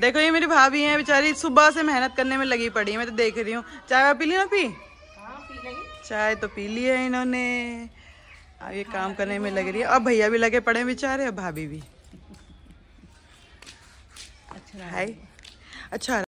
देखो ये मेरी भाभी है बेचारी सुबह से मेहनत करने में लगी पड़ी है मैं तो देख रही हूँ चाय वाय पी ली ना पी हाँ, चाय तो पी ली है इन्होंने अब ये काम हाँ, करने में लग रही है अब भैया भी लगे पड़े बेचारे और भाभी भी अच्छा हाय अच्छा